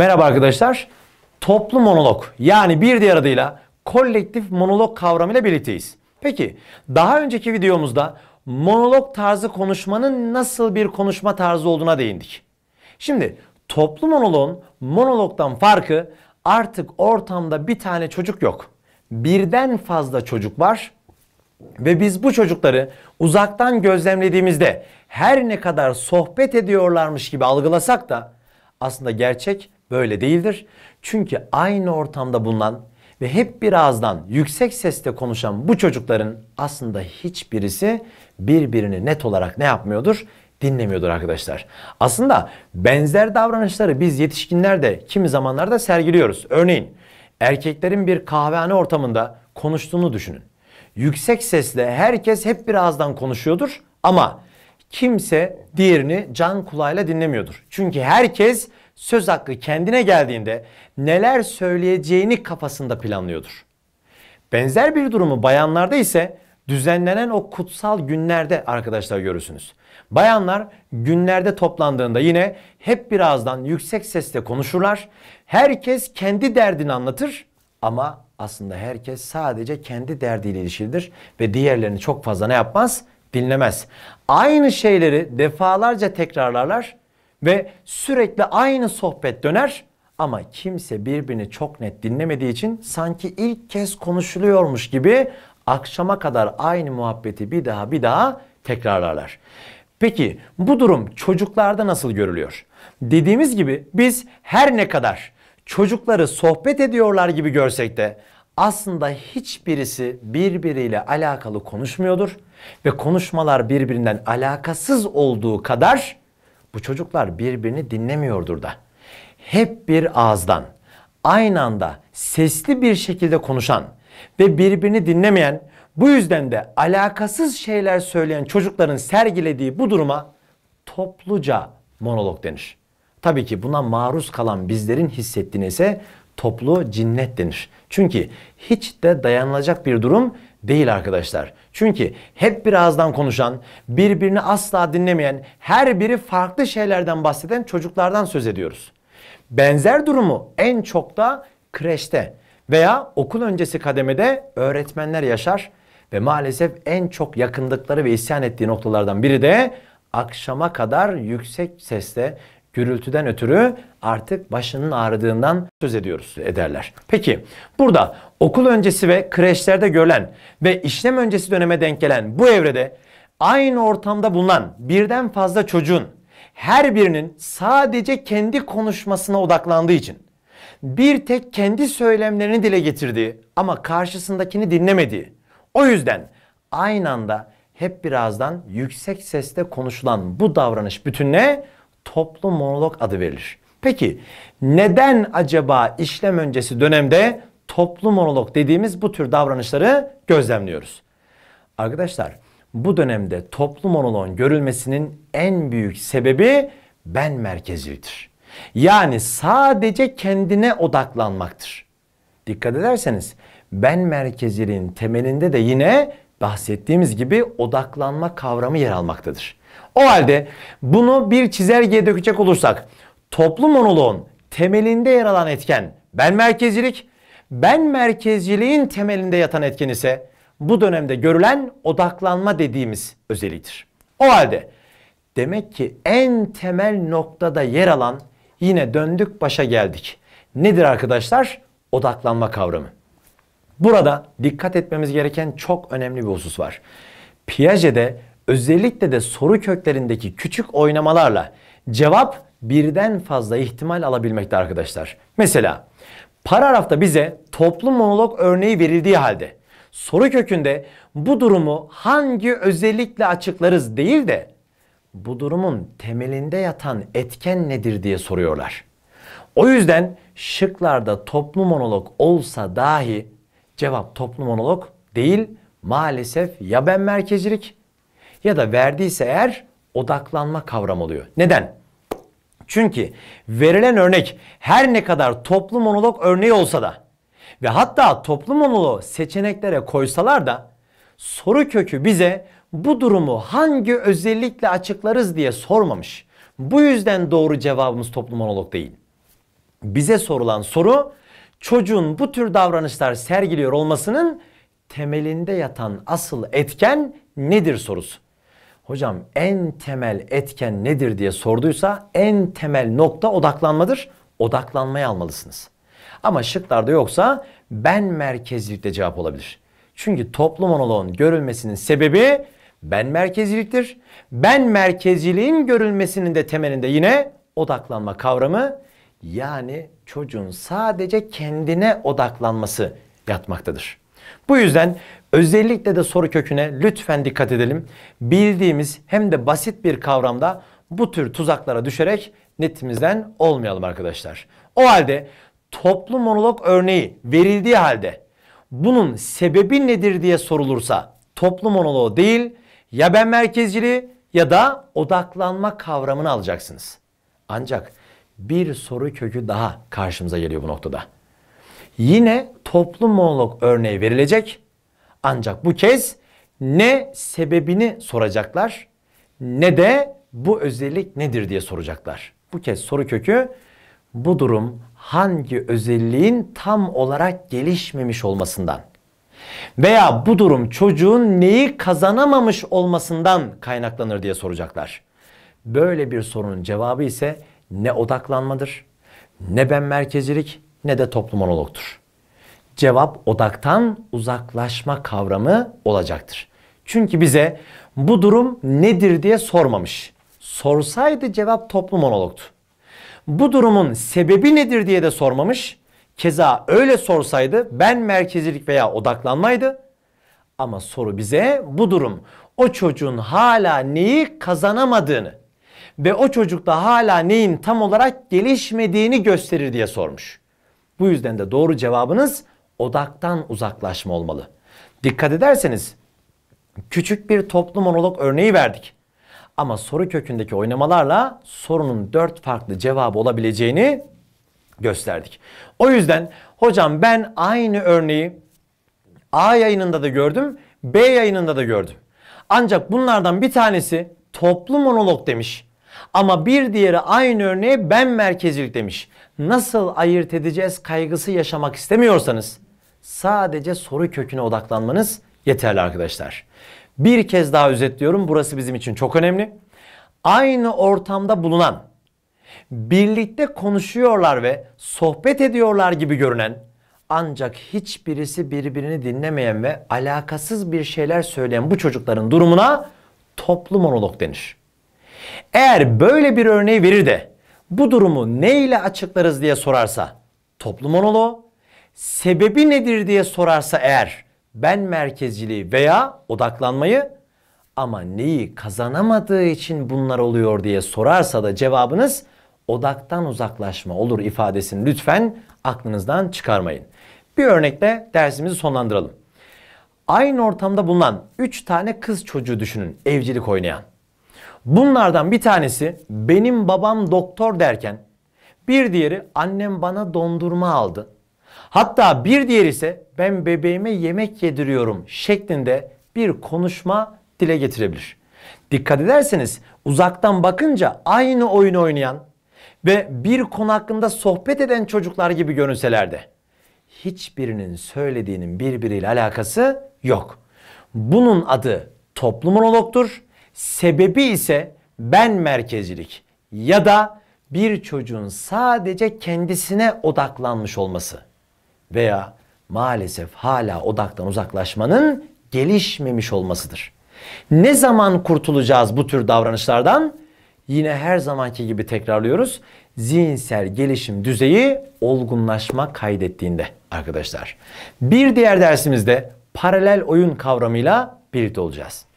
Merhaba arkadaşlar. Toplu monolog yani bir diğer adıyla kolektif monolog kavramıyla birlikteyiz. Peki daha önceki videomuzda monolog tarzı konuşmanın nasıl bir konuşma tarzı olduğuna değindik. Şimdi toplu monoloğun monologdan farkı artık ortamda bir tane çocuk yok. Birden fazla çocuk var ve biz bu çocukları uzaktan gözlemlediğimizde her ne kadar sohbet ediyorlarmış gibi algılasak da aslında gerçek Böyle değildir. Çünkü aynı ortamda bulunan ve hep birazdan yüksek sesle konuşan bu çocukların aslında hiçbirisi birbirini net olarak ne yapmıyordur? Dinlemiyordur arkadaşlar. Aslında benzer davranışları biz yetişkinler de kimi zamanlarda sergiliyoruz. Örneğin erkeklerin bir kahvehane ortamında konuştuğunu düşünün. Yüksek sesle herkes hep birazdan konuşuyordur ama kimse diğerini can kulağıyla dinlemiyordur. Çünkü herkes söz hakkı kendine geldiğinde neler söyleyeceğini kafasında planlıyordur. Benzer bir durumu bayanlarda ise düzenlenen o kutsal günlerde arkadaşlar görürsünüz. Bayanlar günlerde toplandığında yine hep birazdan yüksek sesle konuşurlar. Herkes kendi derdini anlatır ama aslında herkes sadece kendi derdiyle ilişkilidir ve diğerlerini çok fazla ne yapmaz? Dinlemez. Aynı şeyleri defalarca tekrarlarlar ve sürekli aynı sohbet döner ama kimse birbirini çok net dinlemediği için sanki ilk kez konuşuluyormuş gibi akşama kadar aynı muhabbeti bir daha bir daha tekrarlarlar. Peki bu durum çocuklarda nasıl görülüyor? Dediğimiz gibi biz her ne kadar çocukları sohbet ediyorlar gibi görsek de aslında hiçbirisi birbiriyle alakalı konuşmuyordur ve konuşmalar birbirinden alakasız olduğu kadar bu çocuklar birbirini dinlemiyordur da. Hep bir ağızdan, aynı anda sesli bir şekilde konuşan ve birbirini dinlemeyen, bu yüzden de alakasız şeyler söyleyen çocukların sergilediği bu duruma topluca monolog denir. Tabii ki buna maruz kalan bizlerin hissettiğine ise toplu cinnet denir. Çünkü hiç de dayanılacak bir durum değil arkadaşlar. Çünkü hep bir ağızdan konuşan, birbirini asla dinlemeyen, her biri farklı şeylerden bahseden çocuklardan söz ediyoruz. Benzer durumu en çok da kreşte veya okul öncesi kademede öğretmenler yaşar ve maalesef en çok yakındıkları ve isyan ettiği noktalardan biri de akşama kadar yüksek sesle gürültüden ötürü artık başının ağrıdığından söz ediyoruz ederler. Peki burada okul öncesi ve kreşlerde görülen ve işlem öncesi döneme denk gelen bu evrede aynı ortamda bulunan birden fazla çocuğun her birinin sadece kendi konuşmasına odaklandığı için bir tek kendi söylemlerini dile getirdiği ama karşısındakini dinlemediği. O yüzden aynı anda hep birazdan yüksek sesle konuşulan bu davranış bütününe toplu monolog adı verilir. Peki neden acaba işlem öncesi dönemde toplu monolog dediğimiz bu tür davranışları gözlemliyoruz? Arkadaşlar bu dönemde toplu monologun görülmesinin en büyük sebebi ben merkezlidir. Yani sadece kendine odaklanmaktır. Dikkat ederseniz ben merkezliliğin temelinde de yine bahsettiğimiz gibi odaklanma kavramı yer almaktadır. O halde bunu bir çizelgeye dökecek olursak toplu monoloğun temelinde yer alan etken ben merkezcilik, ben merkezciliğin temelinde yatan etken ise bu dönemde görülen odaklanma dediğimiz özelliğidir. O halde demek ki en temel noktada yer alan yine döndük başa geldik. Nedir arkadaşlar? Odaklanma kavramı. Burada dikkat etmemiz gereken çok önemli bir husus var. Piaget'e özellikle de soru köklerindeki küçük oynamalarla cevap birden fazla ihtimal alabilmekte arkadaşlar. Mesela paragrafta bize toplu monolog örneği verildiği halde soru kökünde bu durumu hangi özellikle açıklarız değil de bu durumun temelinde yatan etken nedir diye soruyorlar. O yüzden şıklarda toplu monolog olsa dahi Cevap toplu monolog değil. Maalesef ya ben merkezcilik ya da verdiyse eğer odaklanma kavramı oluyor. Neden? Çünkü verilen örnek her ne kadar toplu monolog örneği olsa da ve hatta toplu monoloğu seçeneklere koysalar da soru kökü bize bu durumu hangi özellikle açıklarız diye sormamış. Bu yüzden doğru cevabımız toplu monolog değil. Bize sorulan soru çocuğun bu tür davranışlar sergiliyor olmasının temelinde yatan asıl etken nedir sorusu. Hocam en temel etken nedir diye sorduysa en temel nokta odaklanmadır. Odaklanmayı almalısınız. Ama şıklarda yoksa ben merkezlilikte cevap olabilir. Çünkü toplu monoloğun görülmesinin sebebi ben merkezliliktir. Ben merkezciliğin görülmesinin de temelinde yine odaklanma kavramı yani çocuğun sadece kendine odaklanması yatmaktadır. Bu yüzden özellikle de soru köküne lütfen dikkat edelim. Bildiğimiz hem de basit bir kavramda bu tür tuzaklara düşerek netimizden olmayalım arkadaşlar. O halde toplu monolog örneği verildiği halde bunun sebebi nedir diye sorulursa toplu monoloğu değil ya ben merkezciliği ya da odaklanma kavramını alacaksınız. Ancak bir soru kökü daha karşımıza geliyor bu noktada. Yine toplu monolog örneği verilecek. Ancak bu kez ne sebebini soracaklar ne de bu özellik nedir diye soracaklar. Bu kez soru kökü bu durum hangi özelliğin tam olarak gelişmemiş olmasından veya bu durum çocuğun neyi kazanamamış olmasından kaynaklanır diye soracaklar. Böyle bir sorunun cevabı ise ne odaklanmadır, ne ben merkezilik ne de toplu monologtur. Cevap odaktan uzaklaşma kavramı olacaktır. Çünkü bize bu durum nedir diye sormamış. Sorsaydı cevap toplu monologtu. Bu durumun sebebi nedir diye de sormamış. Keza öyle sorsaydı ben merkezilik veya odaklanmaydı. Ama soru bize bu durum o çocuğun hala neyi kazanamadığını ve o çocukta hala neyin tam olarak gelişmediğini gösterir diye sormuş. Bu yüzden de doğru cevabınız odaktan uzaklaşma olmalı. Dikkat ederseniz küçük bir toplu monolog örneği verdik. Ama soru kökündeki oynamalarla sorunun dört farklı cevabı olabileceğini gösterdik. O yüzden hocam ben aynı örneği A yayınında da gördüm, B yayınında da gördüm. Ancak bunlardan bir tanesi toplu monolog demiş. Ama bir diğeri aynı örneğe ben merkezilik demiş. Nasıl ayırt edeceğiz kaygısı yaşamak istemiyorsanız sadece soru köküne odaklanmanız yeterli arkadaşlar. Bir kez daha özetliyorum. Burası bizim için çok önemli. Aynı ortamda bulunan, birlikte konuşuyorlar ve sohbet ediyorlar gibi görünen ancak hiçbirisi birbirini dinlemeyen ve alakasız bir şeyler söyleyen bu çocukların durumuna toplu monolog denir. Eğer böyle bir örneği verir de bu durumu ne ile açıklarız diye sorarsa toplu monoloğu, sebebi nedir diye sorarsa eğer ben merkezciliği veya odaklanmayı ama neyi kazanamadığı için bunlar oluyor diye sorarsa da cevabınız odaktan uzaklaşma olur ifadesini lütfen aklınızdan çıkarmayın. Bir örnekle dersimizi sonlandıralım. Aynı ortamda bulunan 3 tane kız çocuğu düşünün evcilik oynayan. Bunlardan bir tanesi benim babam doktor derken bir diğeri annem bana dondurma aldı. Hatta bir diğeri ise ben bebeğime yemek yediriyorum şeklinde bir konuşma dile getirebilir. Dikkat ederseniz uzaktan bakınca aynı oyunu oynayan ve bir konu hakkında sohbet eden çocuklar gibi görünseler de hiçbirinin söylediğinin birbiriyle alakası yok. Bunun adı toplu monologtur Sebebi ise ben merkezcilik ya da bir çocuğun sadece kendisine odaklanmış olması veya maalesef hala odaktan uzaklaşmanın gelişmemiş olmasıdır. Ne zaman kurtulacağız bu tür davranışlardan? Yine her zamanki gibi tekrarlıyoruz. Zihinsel gelişim düzeyi olgunlaşma kaydettiğinde arkadaşlar. Bir diğer dersimizde paralel oyun kavramıyla birlikte olacağız.